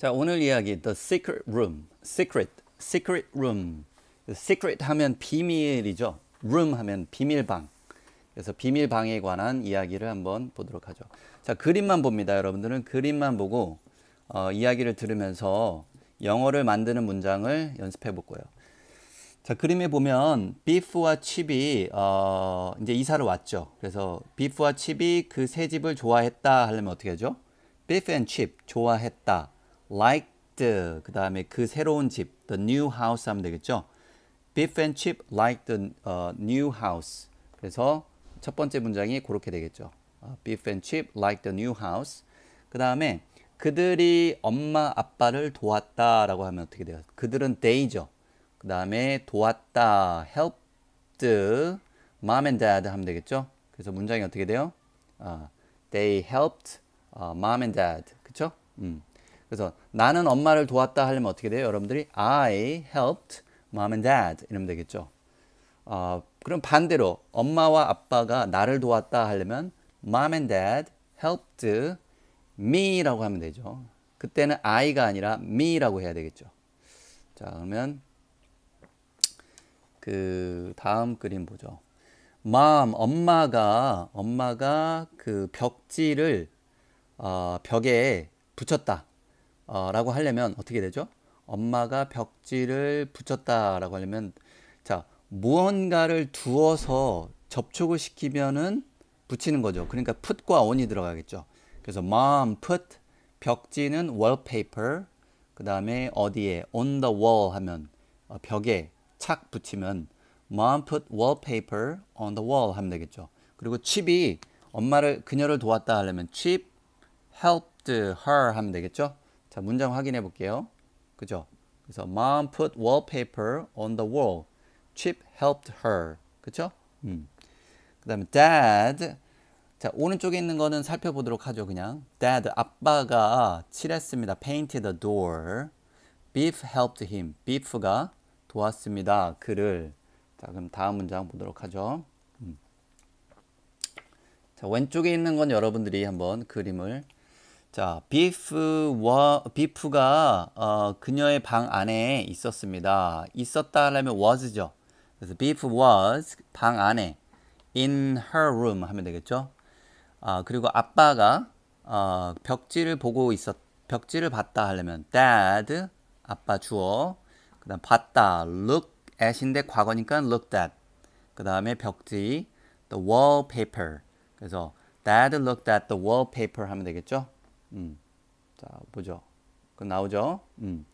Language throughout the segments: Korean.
자, 오늘 이야기 The Secret Room. Secret, Secret Room. Secret 하면 비밀이죠. Room 하면 비밀방. 그래서 비밀방에 관한 이야기를 한번 보도록 하죠. 자, 그림만 봅니다. 여러분들은 그림만 보고 어, 이야기를 들으면서 영어를 만드는 문장을 연습해 볼거요 자, 그림에 보면 비프와 칩이 어, 이제 이사를 왔죠. 그래서 비프와 칩이 그 새 집을 좋아했다 하려면 어떻게 하죠? 비프 앤칩 좋아했다. liked 그 다음에 그 새로운 집 the new house 하면 되겠죠. Beef and chip like the uh, new house. 그래서 첫 번째 문장이 그렇게 되겠죠. Beef and chip like the new house. 그 다음에 그들이 엄마 아빠를 도왔다라고 하면 어떻게 돼요? 그들은 they죠. 그 다음에 도왔다 helped mom and dad 하면 되겠죠. 그래서 문장이 어떻게 돼요? Uh, they helped uh, mom and dad. 그쵸? 음. 그래서 나는 엄마를 도왔다 하려면 어떻게 돼요? 여러분들이 I helped mom and dad 이러면 되겠죠. 어, 그럼 반대로 엄마와 아빠가 나를 도왔다 하려면 mom and dad helped me라고 하면 되죠. 그때는 I가 아니라 me라고 해야 되겠죠. 자, 그러면 그 다음 그림 보죠. mom 엄마가 엄마가 그 벽지를 어, 벽에 붙였다. 라고 하려면 어떻게 되죠? 엄마가 벽지를 붙였다라고 하려면 자 무언가를 두어서 접촉을 시키면은 붙이는 거죠. 그러니까 put과 on이 들어가겠죠. 그래서 mom put 벽지는 wallpaper 그 다음에 어디에 on the wall 하면 어, 벽에 착 붙이면 mom put wallpaper on the wall 하면 되겠죠. 그리고 칩이 엄마를 그녀를 도왔다 하려면 칩 h i p helped her 하면 되겠죠. 자, 문장 확인해 볼게요. 그죠? 그래서 mom put wallpaper on the wall. Chip helped her. 그쵸? 음. 그 다음에 dad. 자, 오른쪽에 있는 거는 살펴보도록 하죠, 그냥. dad, 아빠가 칠했습니다. painted the door. beef helped him. beef가 도왔습니다. 그를. 자, 그럼 다음 문장 보도록 하죠. 음. 자, 왼쪽에 있는 건 여러분들이 한번 그림을 자, 비프와 비프가 어, 그녀의 방 안에 있었습니다. 있었다라면 was죠. 그래서 b e was 방 안에 in her room 하면 되겠죠. 아, 그리고 아빠가 어, 벽지를 보고 있었 벽지를 봤다 하려면 dad 아빠 주어 그다음 봤다 look at인데 과거니까 looked at 그다음에 벽지 the wallpaper 그래서 dad looked at the wallpaper 하면 되겠죠. 음. 자, 보죠. 그 나오죠? 음.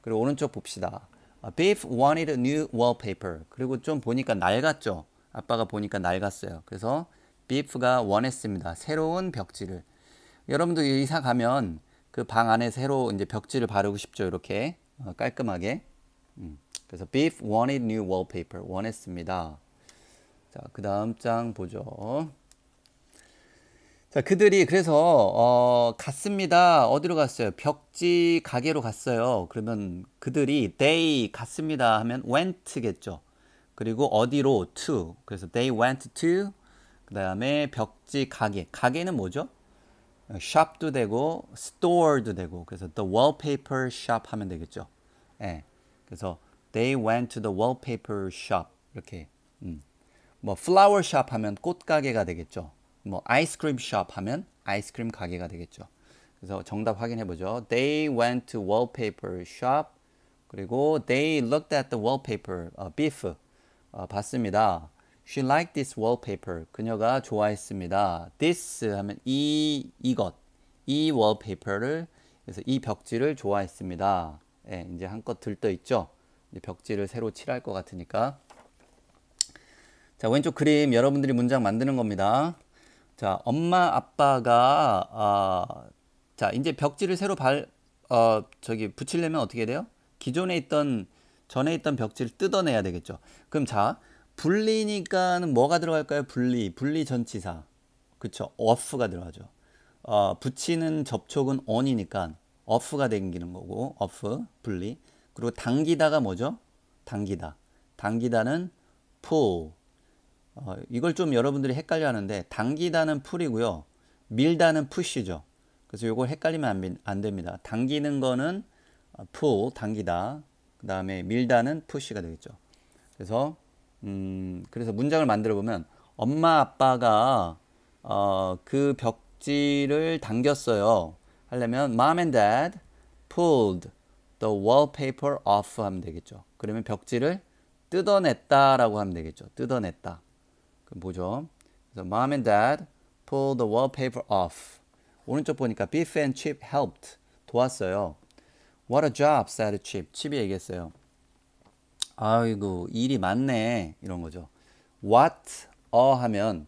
그리고 오른쪽 봅시다. 아, Biff wanted a new wallpaper. 그리고 좀 보니까 낡았죠? 아빠가 보니까 낡았어요. 그래서 Biff가 원했습니다. 새로운 벽지를. 여러분도 이사 가면 그 방 안에 새로 이제 벽지를 바르고 싶죠. 이렇게 어, 깔끔하게. 음. 그래서 Biff wanted new wallpaper. 원했습니다. 자, 그 다음 장 보죠. 자, 그들이 그래서 어, 갔습니다. 어디로 갔어요? 벽지 가게로 갔어요. 그러면 그들이 they 갔습니다 하면 went겠죠. 그리고 어디로 to. 그래서 they went to 그다음에 벽지 가게. 가게는 뭐죠? shop도 되고 store도 되고. 그래서 the wallpaper shop 하면 되겠죠. 예. 네. 그래서 they went to the wallpaper shop 이렇게. 음. 뭐 flower shop 하면 꽃 가게가 되겠죠. 뭐 아이스크림 샵 하면 아이스크림 가게가 되겠죠. 그래서 정답 확인해 보죠. They went to wallpaper shop. 그리고 they looked at the wallpaper. 어, beef. 어, 봤습니다. She liked this wallpaper. 그녀가 좋아했습니다. This 하면 이 이것. 이 wallpaper를 그래서 이 벽지를 좋아했습니다. 예, 이제 한껏 들떠 있죠. 벽지를 새로 칠할 것 같으니까. 자, 왼쪽 그림 여러분들이 문장 만드는 겁니다. 자, 엄마 아빠가 아, 자 이제 벽지를 새로 발 어, 저기 붙이려면 어떻게 돼요? 기존에 있던 전에 있던 벽지를 뜯어내야 되겠죠. 그럼 자 분리니까는 뭐가 들어갈까요? 분리 분리 전치사 그쵸? off가 들어가죠. 어, 붙이는 접촉은 on이니까 off가 당기는 거고 off 분리 그리고 당기다가 뭐죠? 당기다 당기다는 pull 어, 이걸 좀 여러분들이 헷갈려 하는데 당기다는 풀이고요. 밀다는 푸시죠. 그래서 이걸 헷갈리면 안, 안 됩니다. 당기는 거는 풀, 어, 당기다. 그 다음에 밀다는 푸시가 되겠죠. 그래서 음, 그래서 문장을 만들어 보면 엄마 아빠가 어, 그 벽지를 당겼어요. 하려면 mom and dad pulled the wallpaper off 하면 되겠죠. 그러면 벽지를 뜯어냈다라고 하면 되겠죠. 뜯어냈다. 그 뭐죠? 그래서 mom and dad pull the wallpaper off. 오른쪽 보니까 Biff and Chip helped. 도왔어요. What a job, said Chip. 칩이 얘기했어요. 아이고, 일이 많네. 이런 거죠. What a 하면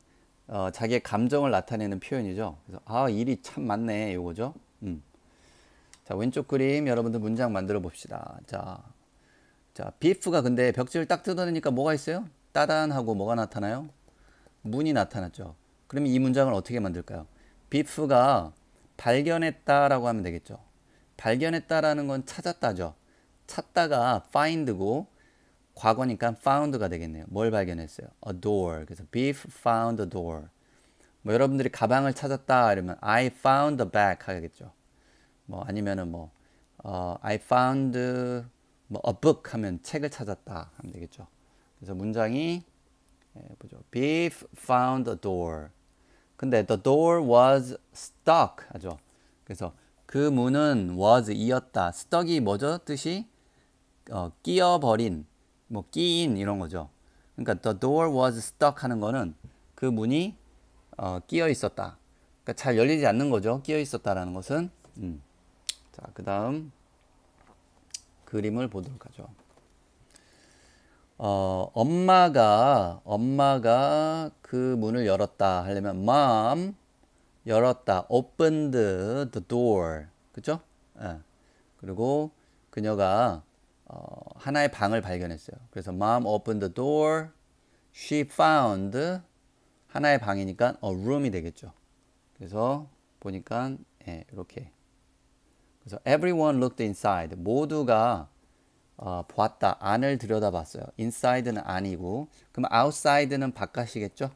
어, 자기의 감정을 나타내는 표현이죠. 그래서 아, 일이 참 많네. 이거죠. 음. 자, 왼쪽 그림 여러분들 문장 만들어 봅시다. 자. 자, 비프가 근데 벽지를 딱 뜯어내니까 뭐가 있어요? 따단하고 뭐가 나타나요? 문이 나타났죠. 그러면 이 문장을 어떻게 만들까요? 비프가 발견했다라고 하면 되겠죠. 발견했다라는 건 찾았다죠. 찾다가 find고 과거니까 found가 되겠네요. 뭘 발견했어요? a door. 그래서 beef found a door. 뭐 여러분들이 가방을 찾았다 이러면 I found a bag 하겠죠. 뭐 아니면은 뭐 어, I found 뭐 a book 하면 책을 찾았다 하면 되겠죠. 그래서 문장이 예, 보죠. Beef found t door. 근데 the door was stuck 하죠. 그래서 그 문은 was 이었다. stuck이 뭐죠? 뜻이 어, 끼어버린, 뭐 끼인 이런 거죠. 그러니까 the door was stuck 하는 거는 그 문이 어, 끼어 있었다. 그러니까 잘 열리지 않는 거죠. 끼어 있었다라는 것은. 음. 자, 그 다음 그림을 보도록 하죠. 어, 엄마가 엄마가 그 문을 열었다 하려면 mom 열었다 opened the door 그죠? 예. 그리고 그녀가 어, 하나의 방을 발견했어요. 그래서 mom opened the door. She found 하나의 방이니까 a room이 되겠죠. 그래서 보니까 예, 이렇게. 그래서 everyone looked inside. 모두가 어, 보았다. 안을 들여다봤어요. inside는 아니고 그럼 outside는 바깥이겠죠?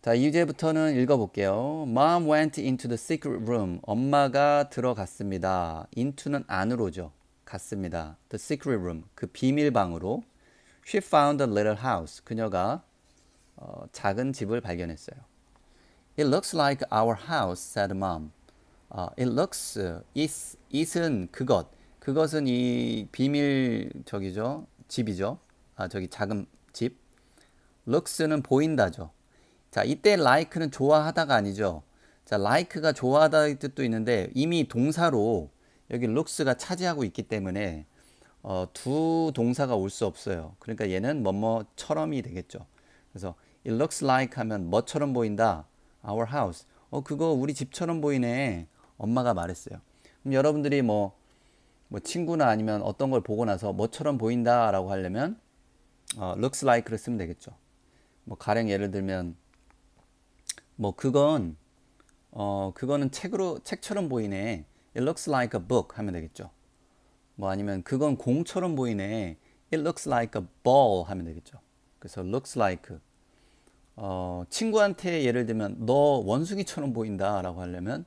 자, 이제부터는 읽어볼게요. Mom went into the secret room. 엄마가 들어갔습니다. into는 안으로죠. 갔습니다. The secret room. 그 비밀방으로. She found a little house. 그녀가 어, 작은 집을 발견했어요. It looks like our house, said mom. 어, it looks, it, it은 그것. 그것은 이 비밀 저기죠. 집이죠. 아, 저기 작은 집. looks는 보인다죠. 자, 이때 like는 좋아하다가 아니죠. 자, like가 좋아하다의 뜻도 있는데 이미 동사로 여기 looks가 차지하고 있기 때문에 어, 두 동사가 올 수 없어요. 그러니까 얘는 뭐뭐처럼이 되겠죠. 그래서 it looks like 하면 뭐처럼 보인다. our house. 어, 그거 우리 집처럼 보이네. 엄마가 말했어요. 그럼 여러분들이 뭐뭐 친구나 아니면 어떤 걸 보고 나서 뭐처럼 보인다라고 하려면 어, looks like를 쓰면 되겠죠. 뭐 가령 예를 들면 뭐 그건 어 그거는 책으로 책처럼 보이네. It looks like a book 하면 되겠죠. 뭐 아니면 그건 공처럼 보이네. It looks like a ball 하면 되겠죠. 그래서 looks like 어, 친구한테 예를 들면 너 원숭이처럼 보인다라고 하려면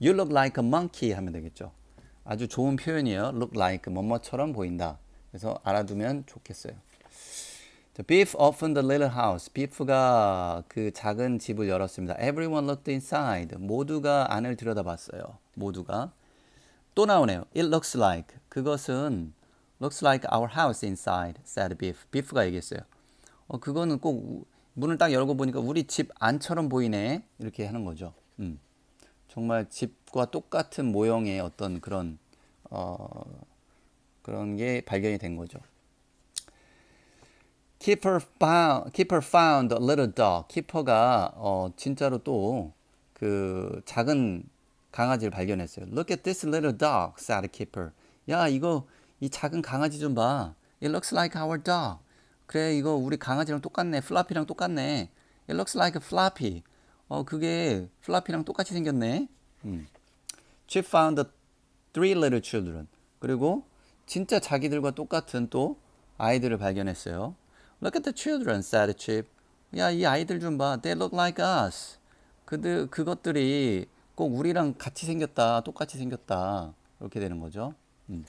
You look like a monkey 하면 되겠죠. 아주 좋은 표현이에요. look like 뭐뭐처럼 보인다. 그래서 알아두면 좋겠어요. Beef opened the little house. Beef가 그 작은 집을 열었습니다. Everyone looked inside. 모두가 안을 들여다봤어요. 모두가 또 나오네요. It looks like 그것은 looks like our house inside. said Beef. Beef가 얘기했어요. 어, 그거는 꼭 문을 딱 열고 보니까 우리 집 안처럼 보이네 이렇게 하는 거죠. 음. 정말 집과 똑같은 모형의 어떤 그런 어, 그런 게 발견이 된 거죠. Keeper found, keeper found a little dog. 키퍼가 어, 진짜로 또 그 작은 강아지를 발견했어요. Look at this little dog, said keeper. 야, 이거 이 작은 강아지 좀 봐. It looks like our dog. 그래, 이거 우리 강아지랑 똑같네. 플라피랑 똑같네. It looks like a floppy. 어, 그게 플라피랑 똑같이 생겼네. 음. She found three little children. 그리고 진짜 자기들과 똑같은 또 아이들을 발견했어요. Look at the children, said Chip. 야, 이 아이들 좀 봐. They look like us. 그들, 그것들이 꼭 우리랑 같이 생겼다. 똑같이 생겼다. 이렇게 되는 거죠. 음.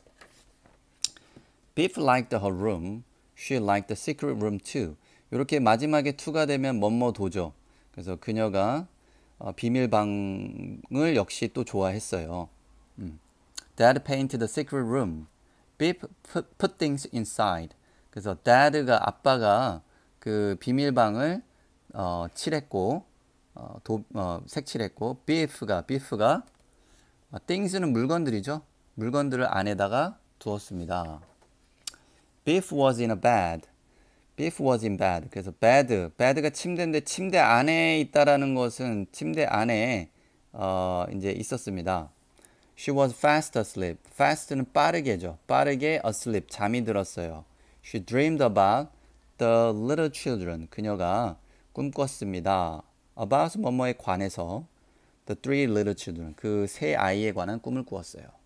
Biff liked her room. She liked the secret room too. 이렇게 마지막에 t 가 되면 뭐뭐 도죠. 그래서 그녀가 어, 비밀방을 역시 또 좋아했어요. 음. Dad painted the secret room. Beep put, put things inside. 그래서 dad가 아빠가 그 비밀방을 어, 칠했고 어, 도, 어, 색칠했고 beef가 beef가 어, things는 물건들이죠. 물건들을 안에다가 두었습니다. Beef was in a bed. beef was in bed. 그래서 bed, bed가 침대인데 침대 안에 있다라는 것은 침대 안에 어, 이제 있었습니다. She was fast asleep. fast는 빠르게죠. 빠르게 asleep, 잠이 들었어요. She dreamed about the little children. 그녀가 꿈꿨습니다. about 뭐뭐에 관해서 the three little children. 그 세 아이에 관한 꿈을 꾸었어요.